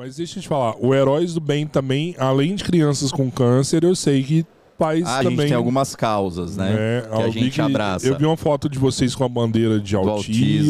Mas deixa eu te falar, o Heróis do Bem também, além de crianças com câncer, eu sei que pais ah, também... A gente tem algumas causas, né? né? Que a gente que, abraça. Eu vi uma foto de vocês com a bandeira de autismo,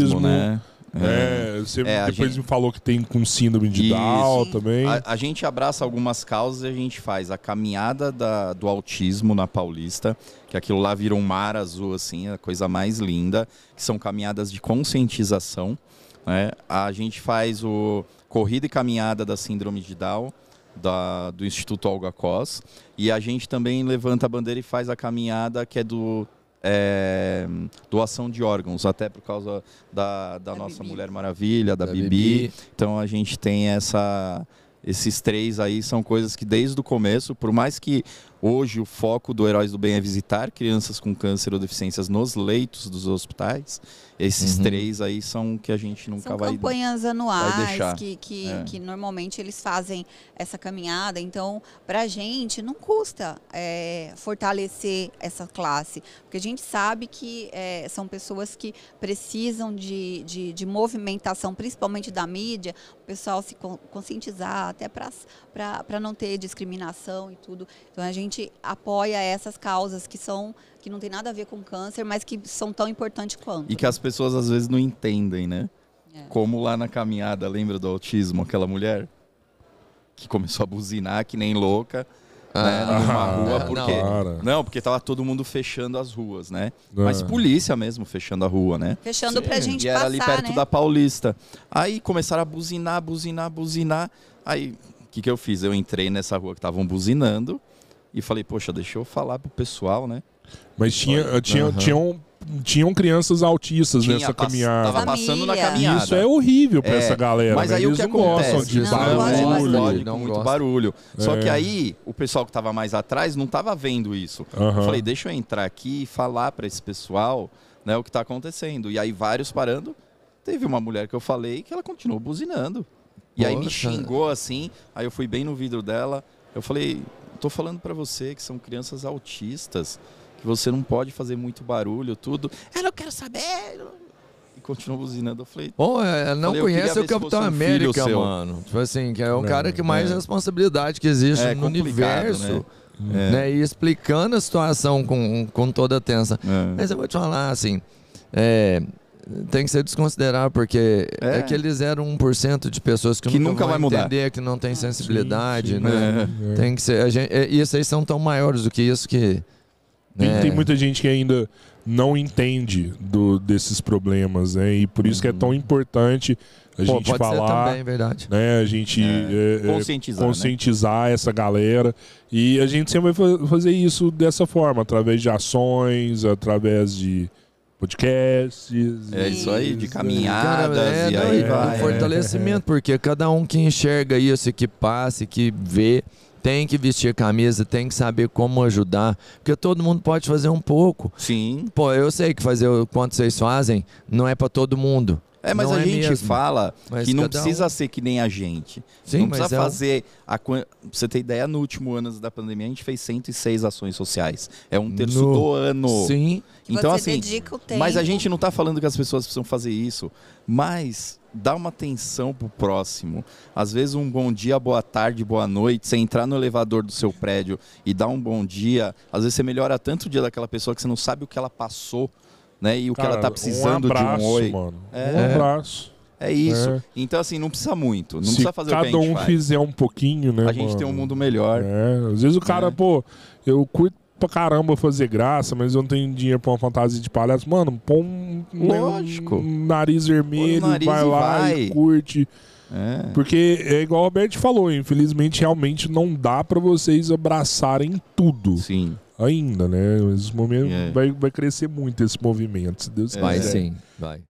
autismo, né? né? É. é, você é, depois gente... me falou que tem com síndrome de Isso. Down também. A, a, gente abraça algumas causas e a gente faz a caminhada da, do autismo na Paulista, que aquilo lá vira um mar azul, assim, a coisa mais linda, que são caminhadas de conscientização. Né? A gente faz o, Corrida e Caminhada da Síndrome de Down, da, do Instituto Olga Cos. E a gente também levanta a bandeira e faz a caminhada que é do é, doação de órgãos, até por causa da, da, da nossa Bibi. Mulher Maravilha, da, da Bibi. Bibi. Então a gente tem essa. Esses três aí são coisas que desde o começo, por mais que Hoje, o foco do Heróis do Bem é visitar crianças com câncer ou deficiências nos leitos dos hospitais. Esses uhum. três aí são que a gente nunca são vai. campanhas anuais vai que, que, é. que, normalmente eles fazem essa caminhada. Então, para a gente, não custa é, fortalecer essa classe, porque a gente sabe que é, são pessoas que precisam de, de, de, movimentação, principalmente da mídia, o pessoal se conscientizar até para não ter discriminação e tudo. Então, a gente gente apoia essas causas que são que não tem nada a ver com câncer, mas que são tão importantes quanto. E que as pessoas às vezes não entendem, né? É. Como lá na caminhada, lembra do autismo, aquela mulher que começou a buzinar que nem louca. Né? Ah, né, numa rua, é, porque. Não. não, porque tava todo mundo fechando as ruas, né? É. Mas polícia mesmo fechando a rua, né? Fechando Sim. pra gente e passar. E ali perto né? da Paulista. Aí começaram a buzinar, buzinar, buzinar. Aí, o que, que eu fiz? Eu entrei nessa rua que estavam buzinando e falei, poxa, deixa eu falar pro pessoal, né? Mas tinha, tinha, tinham, tinham crianças autistas tinha, nessa caminhada. Tava passando na caminhada. Isso é horrível para é, essa galera. Mas né? aí Eles o que acontece? Gostam de não, barulho, barulho, barulho não muito gosta. barulho. Só é. que aí o pessoal que tava mais atrás não tava vendo isso. Uhum. falei, deixa eu entrar aqui e falar para esse pessoal, né, o que tá acontecendo. E aí vários parando. Teve uma mulher que eu falei que ela continuou buzinando. E aí me xingou assim, aí eu fui bem no vidro dela. Eu falei, estou falando para você que são crianças autistas, que você não pode fazer muito barulho, tudo. Eu não quero saber. E continuou buzinando. Eu falei. Bom, ela é, é, não falei, conhece o Capitão um América, mano. Tipo assim, que é o não, cara que mais é. responsabilidade que existe é, no universo. Né? né? É. Né? E explicando a situação com, com toda a tensa. É. Mas eu vou te falar assim tem que ser desconsiderado, porque é, é aqueles 0,1% de pessoas que, que nunca, nunca vai mudar. entender, que não tem ah, sensibilidade, sim, sim. né? É. Tem que ser. A gente, é, e esses são tão maiores do que isso que. Né? Tem, muita gente que ainda não entende do, desses problemas, né? E por isso uhum. que é tão uhum. importante a Pô, gente falar, também, verdade. né? A gente é, é, conscientizar, é, conscientizar né? essa galera e a gente sempre vai fazer isso dessa forma, através de ações, através de podcasts. É isso aí, de caminhadas é, e aí vai. Um né? fortalecimento, porque cada um que enxerga isso, que passa, que vê, tem que vestir camisa, tem que saber como ajudar, porque todo mundo pode fazer um pouco. Sim. Pô, eu sei que fazer o quanto vocês fazem não é para todo mundo. É, mas não a é gente mesmo. fala mas que não precisa um... ser que nem a gente. Sim, não precisa é fazer. É um... a, pra você ter ideia, no último ano da pandemia, a gente fez 106 ações sociais. É um terço no... do ano. Sim. Que então, assim. Mas a gente não está falando que as pessoas precisam fazer isso. Mas dá uma atenção pro próximo. Às vezes um bom dia, boa tarde, boa noite, você entrar no elevador do seu prédio e dar um bom dia, às vezes você melhora tanto o dia daquela pessoa que você não sabe o que ela passou né? E o Cara, que ela tá precisando um abraço, de um oi. Mano. É, um abraço. É isso. É. Então, assim, não precisa muito. Não Se precisa fazer cada o um faz. fizer um pouquinho, né? A gente tem um mundo melhor. É. Às vezes o cara, é. pô, eu curto pra caramba fazer graça, mas eu não tenho dinheiro pra uma fantasia de palhaço. Mano, põe um, Lógico. um nariz vermelho, nariz vai lá vai. e curte. É. Porque é igual o Roberto falou, infelizmente realmente não dá para vocês abraçarem tudo. Sim ainda, né? Esse momento é. vai, vai crescer muito esse movimento, se Deus é. quiser. Vai sim, vai.